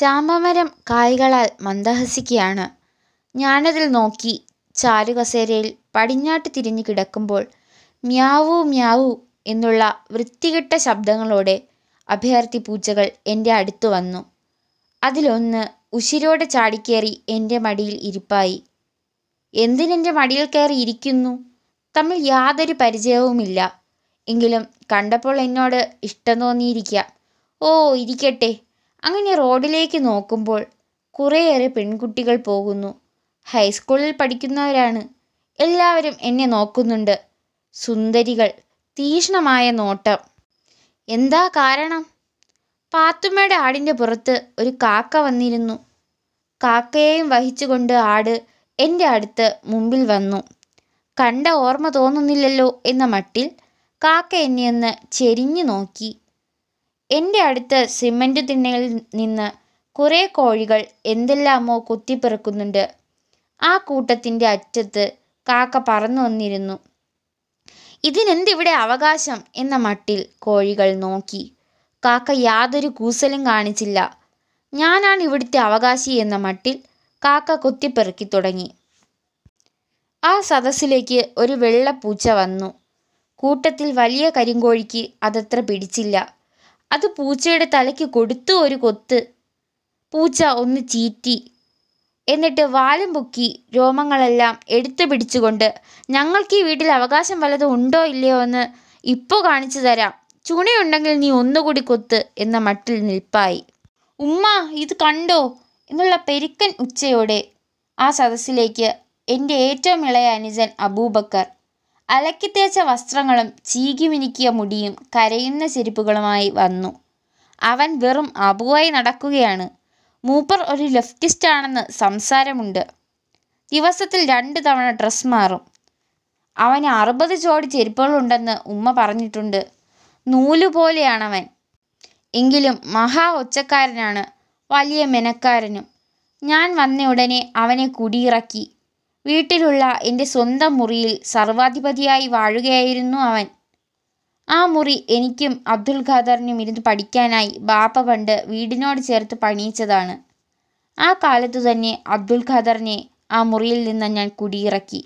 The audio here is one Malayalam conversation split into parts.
ചാമമരം കായ്കളാൽ മന്ദഹസിക്കുകയാണ് ഞാനതിൽ നോക്കി ചാരുകസേരയിൽ പടിഞ്ഞാട്ട് തിരിഞ്ഞു കിടക്കുമ്പോൾ മ്യാവൂ മ്യാവൂ എന്നുള്ള വൃത്തികെട്ട ശബ്ദങ്ങളോടെ അഭയാർത്ഥി പൂച്ചകൾ എൻ്റെ അടുത്ത് വന്നു അതിലൊന്ന് ഉശിരോടെ ചാടിക്കേറി എൻ്റെ മടിയിൽ ഇരിപ്പായി എന്തിനെൻ്റെ മടിയിൽ കയറി ഇരിക്കുന്നു തമ്മിൽ യാതൊരു പരിചയവുമില്ല എങ്കിലും കണ്ടപ്പോൾ എന്നോട് ഇഷ്ടം തോന്നിയിരിക്കാം ഓ ഇരിക്കട്ടെ അങ്ങനെ റോഡിലേക്ക് നോക്കുമ്പോൾ കുറേയേറെ പെൺകുട്ടികൾ പോകുന്നു ഹൈസ്കൂളിൽ പഠിക്കുന്നവരാണ് എല്ലാവരും എന്നെ നോക്കുന്നുണ്ട് സുന്ദരികൾ തീഷ്ണമായ നോട്ടം എന്താ കാരണം പാത്തുമ്മയുടെ ആടിൻ്റെ പുറത്ത് ഒരു കാക്ക വന്നിരുന്നു കാക്കയെയും വഹിച്ചുകൊണ്ട് ആട് എൻ്റെ അടുത്ത് മുമ്പിൽ വന്നു കണ്ട ഓർമ്മ തോന്നുന്നില്ലല്ലോ എന്ന മട്ടിൽ കാക്ക എന്നെ ഒന്ന് ചെരിഞ്ഞു നോക്കി എൻ്റെ അടുത്ത് സിമൻറ്റ് തിണ്ണയിൽ നിന്ന് കുറേ കോഴികൾ എന്തെല്ലാമോ കുത്തിപ്പിറക്കുന്നുണ്ട് ആ കൂട്ടത്തിൻ്റെ അറ്റത്ത് കാക്ക പറന്നു വന്നിരുന്നു ഇതിനെന്തിവിടെ അവകാശം എന്ന മട്ടിൽ കോഴികൾ നോക്കി കാക്ക യാതൊരു കൂസലും കാണിച്ചില്ല ഞാനാണ് ഇവിടുത്തെ അവകാശി എന്ന മട്ടിൽ കാക്ക കുത്തിപ്പെറുക്കി തുടങ്ങി ആ സദസ്സിലേക്ക് ഒരു വെള്ളപ്പൂച്ച വന്നു കൂട്ടത്തിൽ വലിയ കരിങ്കോഴിക്ക് അതത്ര പിടിച്ചില്ല അത് പൂച്ചയുടെ തലയ്ക്ക് കൊടുത്തു ഒരു കൊത്ത് പൂച്ച ഒന്ന് ചീറ്റി എന്നിട്ട് വാലും പൊക്കി രോമങ്ങളെല്ലാം എടുത്തു പിടിച്ചുകൊണ്ട് ഞങ്ങൾക്ക് ഈ വീട്ടിൽ അവകാശം വല്ലതും ഉണ്ടോ ഇല്ലയോ എന്ന് ഇപ്പോൾ കാണിച്ചു തരാം ചുണയുണ്ടെങ്കിൽ നീ ഒന്നുകൂടി കൊത്ത് എന്ന മട്ടിൽ നിൽപ്പായി ഉമ്മ ഇത് കണ്ടോ എന്നുള്ള പെരുക്കൻ ഉച്ചയോടെ ആ സദസ്സിലേക്ക് എൻ്റെ ഏറ്റവും ഇളയ അനുജൻ അബൂബക്കർ അലക്കിത്തേച്ച വസ്ത്രങ്ങളും ചീകിമിനുക്കിയ മുടിയും കരയുന്ന ചെരുപ്പുകളുമായി വന്നു അവൻ വെറും അബുവായി നടക്കുകയാണ് മൂപ്പർ ഒരു ലെഫ്റ്റിസ്റ്റ് ആണെന്ന് സംസാരമുണ്ട് ദിവസത്തിൽ രണ്ട് തവണ ഡ്രസ് മാറും അവന് അറുപത് ജോഡി ചെരുപ്പുകളുണ്ടെന്ന് ഉമ്മ പറഞ്ഞിട്ടുണ്ട് നൂലുപോലെയാണവൻ എങ്കിലും മഹാ ഒച്ചക്കാരനാണ് വലിയ മെനക്കാരനും ഞാൻ വന്ന ഉടനെ അവനെ കുടിയിറക്കി വീട്ടിലുള്ള എൻ്റെ സ്വന്തം മുറിയിൽ സർവാധിപതിയായി വാഴുകയായിരുന്നു അവൻ ആ മുറി എനിക്കും അബ്ദുൽ ഖാദറിനും ഇരുന്ന് പഠിക്കാനായി ബാപ്പ പണ്ട് വീടിനോട് ചേർത്ത് പണിയിച്ചതാണ് ആ കാലത്തു തന്നെ അബ്ദുൽ ഖാദറിനെ ആ മുറിയിൽ നിന്ന് ഞാൻ കുടിയിറക്കി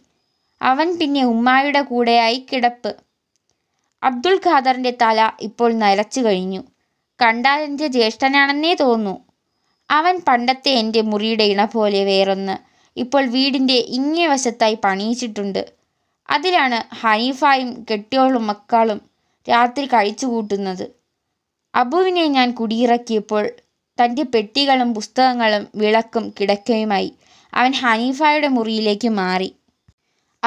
അവൻ പിന്നെ ഉമ്മായുടെ കൂടെയായി കിടപ്പ് അബ്ദുൽ ഖാദറിൻ്റെ തല ഇപ്പോൾ നരച്ചു കഴിഞ്ഞു കണ്ടാൽ എൻ്റെ ജ്യേഷ്ഠനാണെന്നേ തോന്നുന്നു അവൻ പണ്ടത്തെ എൻ്റെ മുറിയുടെ ഇണ പോലെ വേറൊന്ന് ഇപ്പോൾ വീടിൻ്റെ ഇങ്ങേ വശത്തായി പണിയിച്ചിട്ടുണ്ട് അതിലാണ് ഹനീഫായും കെട്ടിയോളും മക്കളും രാത്രി കഴിച്ചു കൂട്ടുന്നത് അബുവിനെ ഞാൻ കുടിയിറക്കിയപ്പോൾ തൻ്റെ പെട്ടികളും പുസ്തകങ്ങളും വിളക്കും കിടക്കയുമായി അവൻ ഹനീഫായുടെ മുറിയിലേക്ക് മാറി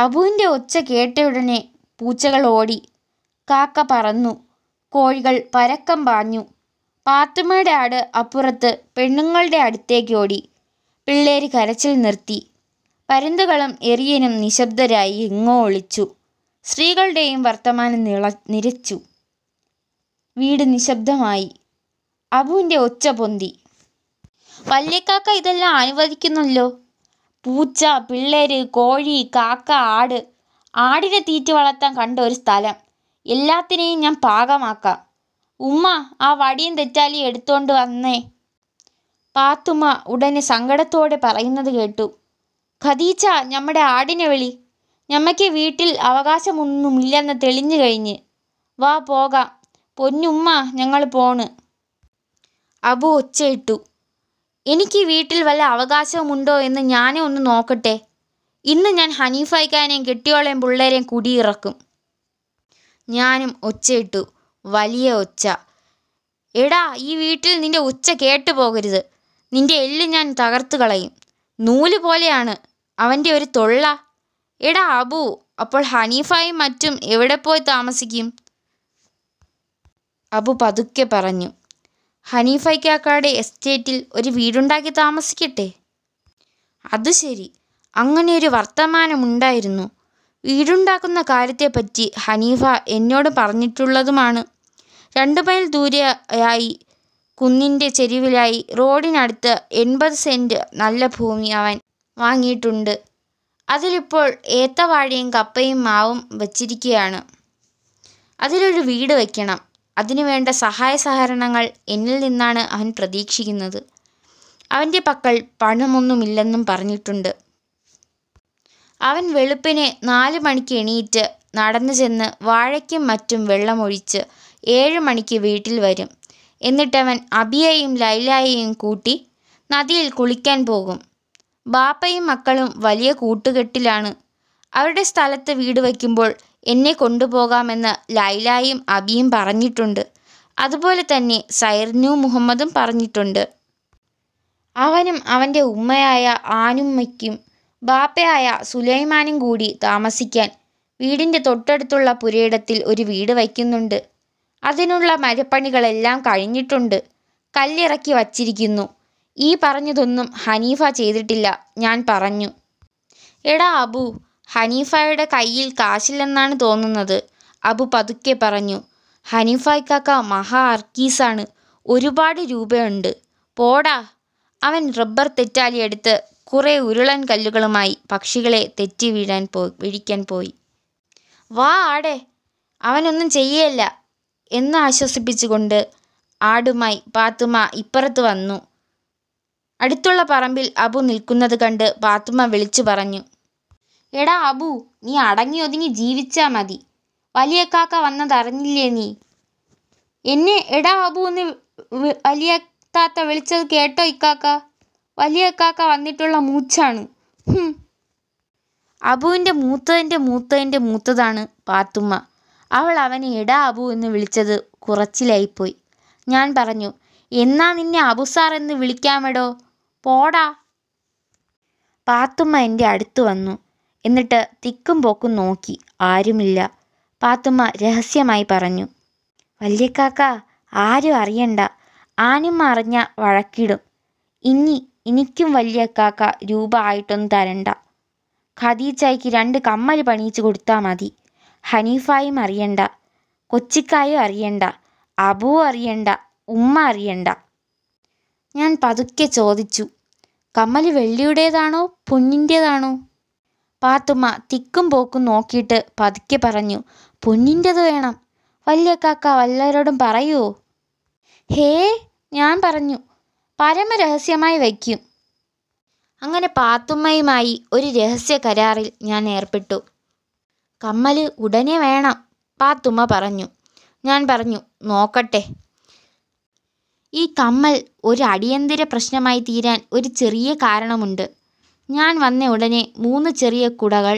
അബുവിൻ്റെ ഒച്ച കേട്ടയുടനെ പൂച്ചകൾ ഓടി കാക്ക പറന്നു കോഴികൾ പരക്കം പാഞ്ഞു പാത്തുമ്മയുടെ ആട് അപ്പുറത്ത് പെണ്ണുങ്ങളുടെ അടുത്തേക്ക് ഓടി പിള്ളേർ കരച്ചിൽ നിർത്തി പരുന്തുകളും എറിയനും നിശബ്ദരായി എങ്ങോ ഒളിച്ചു സ്ത്രീകളുടെയും വർത്തമാനം നിള നിരച്ചു വീട് നിശബ്ദമായി അബുവിൻ്റെ ഒച്ച പൊന്തി വല്യക്കാക്ക ഇതെല്ലാം അനുവദിക്കുന്നല്ലോ പൂച്ച പിള്ളേര് കോഴി കാക്ക ആട് ആടിനെ തീറ്റി വളർത്താൻ കണ്ട ഒരു സ്ഥലം എല്ലാത്തിനെയും ഞാൻ പാകമാക്കാം ഉമ്മ ആ വടിയും തെറ്റാലി എടുത്തോണ്ട് വന്നേ പാത്തുമ്മ ഉടനെ സങ്കടത്തോടെ പറയുന്നത് കേട്ടു ഖദീച്ച നമ്മുടെ ആടിനെ വിളി ഞമ്മക്ക് വീട്ടിൽ അവകാശമൊന്നുമില്ലെന്ന് തെളിഞ്ഞു കഴിഞ്ഞ് വാ പോകാം പൊന്നുമ്മ ഞങ്ങൾ പോണ് അബു ഒച്ചയിട്ടു എനിക്ക് വീട്ടിൽ വല്ല അവകാശവുമുണ്ടോ എന്ന് ഞാനേ ഒന്ന് നോക്കട്ടെ ഇന്ന് ഞാൻ ഹനീഫായിക്കാനേയും കെട്ടിയോളേയും പിള്ളേരെയും കുടിയിറക്കും ഞാനും ഒച്ചയിട്ടു വലിയ ഒച്ച എടാ ഈ വീട്ടിൽ നിന്റെ ഉച്ച കേട്ടു പോകരുത് നിന്റെ എല്ല് ഞാൻ തകർത്തു കളയും നൂല് പോലെയാണ് അവൻ്റെ ഒരു തൊള്ള എടാ അബു അപ്പോൾ ഹനീഫായും മറ്റും എവിടെ പോയി താമസിക്കും അബു പതുക്കെ പറഞ്ഞു ഹനീഫയ്ക്കാക്കാടെ എസ്റ്റേറ്റിൽ ഒരു വീടുണ്ടാക്കി താമസിക്കട്ടെ അത് ശരി അങ്ങനെ ഒരു വർത്തമാനമുണ്ടായിരുന്നു വീടുണ്ടാക്കുന്ന കാര്യത്തെപ്പറ്റി ഹനീഫ എന്നോട് പറഞ്ഞിട്ടുള്ളതുമാണ് രണ്ടു മൈൽ ദൂരെയായി കുന്നിൻ്റെ ചെരിവിലായി റോഡിനടുത്ത് എൺപത് സെൻറ്റ് നല്ല ഭൂമി അവൻ വാങ്ങിയിട്ടുണ്ട് അതിലിപ്പോൾ ഏത്തവാഴയും കപ്പയും മാവും വച്ചിരിക്കുകയാണ് അതിലൊരു വീട് വയ്ക്കണം അതിനുവേണ്ട സഹായ സഹകരണങ്ങൾ എന്നിൽ നിന്നാണ് അവൻ പ്രതീക്ഷിക്കുന്നത് അവൻ്റെ പക്കൽ പണമൊന്നുമില്ലെന്നും പറഞ്ഞിട്ടുണ്ട് അവൻ വെളുപ്പിനെ നാല് മണിക്ക് എണീറ്റ് നടന്നു ചെന്ന് വാഴയ്ക്കും മറ്റും വെള്ളമൊഴിച്ച് ഏഴ് മണിക്ക് വീട്ടിൽ വരും എന്നിട്ടവൻ അബിയെയും ലൈലായെയും കൂട്ടി നദിയിൽ കുളിക്കാൻ പോകും ബാപ്പയും മക്കളും വലിയ കൂട്ടുകെട്ടിലാണ് അവരുടെ സ്ഥലത്ത് വീട് വയ്ക്കുമ്പോൾ എന്നെ കൊണ്ടുപോകാമെന്ന് ലൈലായും അബിയും പറഞ്ഞിട്ടുണ്ട് അതുപോലെ തന്നെ സൈർനു മുഹമ്മദും പറഞ്ഞിട്ടുണ്ട് അവനും അവൻ്റെ ഉമ്മയായ ആനുമ്മയ്ക്കും ബാപ്പയായ സുലൈമാനും കൂടി താമസിക്കാൻ വീടിൻ്റെ തൊട്ടടുത്തുള്ള പുരയിടത്തിൽ ഒരു വീട് വയ്ക്കുന്നുണ്ട് അതിനുള്ള മരപ്പണികളെല്ലാം കഴിഞ്ഞിട്ടുണ്ട് കല്ലിറക്കി വച്ചിരിക്കുന്നു ഈ പറഞ്ഞതൊന്നും ഹനീഫ ചെയ്തിട്ടില്ല ഞാൻ പറഞ്ഞു എടാ അബു ഹനീഫയുടെ കയ്യിൽ കാശില്ലെന്നാണ് തോന്നുന്നത് അബു പതുക്കെ പറഞ്ഞു ഹനീഫയ്ക്കാക്ക മഹാ അർക്കീസാണ് ഒരുപാട് രൂപയുണ്ട് പോടാ അവൻ റബ്ബർ തെറ്റാലിയെടുത്ത് കുറേ ഉരുളൻ കല്ലുകളുമായി പക്ഷികളെ തെറ്റി വീഴാൻ പോയി വിഴിക്കാൻ പോയി വാ ആടെ അവനൊന്നും ചെയ്യല്ല എന്ന് ആശ്വസിപ്പിച്ചുകൊണ്ട് ആടുമായി പാത്തുമ്മ ഇപ്പുറത്ത് വന്നു അടുത്തുള്ള പറമ്പിൽ അബു നിൽക്കുന്നത് കണ്ട് പാത്തുമ്മ വിളിച്ചു പറഞ്ഞു എടാ അബു നീ അടങ്ങി ഒതുങ്ങി ജീവിച്ചാ മതി കാക്ക വന്നതറിഞ്ഞില്ലേ നീ എന്നെ എടാ അബു എന്ന് വലിയ താത്ത വിളിച്ചത് കേട്ടോ ഇക്കാക്ക കാക്ക വന്നിട്ടുള്ള മൂച്ചാണ് അബുവിൻ്റെ മൂത്തതിൻ്റെ മൂത്തതിൻ്റെ മൂത്തതാണ് പാത്തുമ്മ അവൾ അവനെ എടാ അബു എന്ന് വിളിച്ചത് കുറച്ചിലായിപ്പോയി ഞാൻ പറഞ്ഞു എന്നാ നിന്നെ അബുസാർ എന്ന് വിളിക്കാമെടോ പോടാ പാത്തുമ്മ എൻ്റെ അടുത്ത് വന്നു എന്നിട്ട് തിക്കും പോക്കും നോക്കി ആരുമില്ല പാത്തുമ്മ രഹസ്യമായി പറഞ്ഞു വല്യക്കാക്ക ആരും അറിയണ്ട ആനിമ്മ അറിഞ്ഞ വഴക്കിടും ഇനി എനിക്കും വല്യക്കാക്ക രൂപ ആയിട്ടൊന്നും തരണ്ട ഖദീജയ്ക്ക് രണ്ട് കമ്മൽ പണിയിച്ചു കൊടുത്താൽ മതി ഹനീഫായും അറിയണ്ട കൊച്ചിക്കായും അറിയണ്ട അബുവും അറിയണ്ട ഉമ്മ അറിയണ്ട ഞാൻ പതുക്കെ ചോദിച്ചു കമ്മൽ വെള്ളിയുടേതാണോ പൊന്നിൻ്റേതാണോ പാത്തുമ്മ തിക്കും പോക്കും നോക്കിയിട്ട് പതുക്കെ പറഞ്ഞു പൊന്നിൻ്റെത് വേണം വലിയ കാക്ക വല്ലവരോടും പറയുമോ ഹേ ഞാൻ പറഞ്ഞു പരമരഹസ്യമായി വയ്ക്കും അങ്ങനെ പാത്തുമ്മയുമായി ഒരു രഹസ്യ കരാറിൽ ഞാൻ ഏർപ്പെട്ടു കമ്മൽ ഉടനെ വേണം പാത്തുമ്മ പറഞ്ഞു ഞാൻ പറഞ്ഞു നോക്കട്ടെ ഈ കമ്മൽ ഒരു അടിയന്തര പ്രശ്നമായി തീരാൻ ഒരു ചെറിയ കാരണമുണ്ട് ഞാൻ വന്ന ഉടനെ മൂന്ന് ചെറിയ കുടകൾ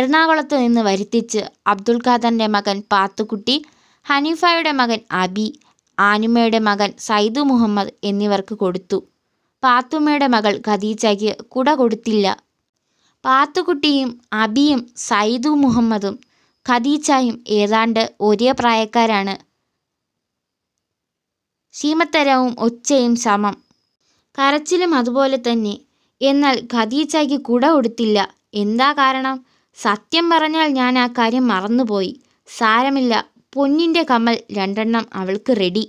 എറണാകുളത്ത് നിന്ന് വരുത്തിച്ച് അബ്ദുൽ ഖാദറിൻ്റെ മകൻ പാത്തുക്കുട്ടി ഹനീഫയുടെ മകൻ അബി ആനുമയുടെ മകൻ സൈദു മുഹമ്മദ് എന്നിവർക്ക് കൊടുത്തു പാത്തുമ്മയുടെ മകൾ ഖദീജയ്ക്ക് കുട കൊടുത്തില്ല പാത്തുക്കുട്ടിയും അബിയും സൈദു മുഹമ്മദും ഖദീജയും ഏതാണ്ട് ഒരേ പ്രായക്കാരാണ് ശീമത്തരവും ഒച്ചയും സമം കരച്ചിലും അതുപോലെ തന്നെ എന്നാൽ ഖദീജയ്ക്ക് കുട കൊടുത്തില്ല എന്താ കാരണം സത്യം പറഞ്ഞാൽ ഞാൻ ആ കാര്യം മറന്നുപോയി സാരമില്ല പൊന്നിൻ്റെ കമ്മൽ രണ്ടെണ്ണം അവൾക്ക് റെഡി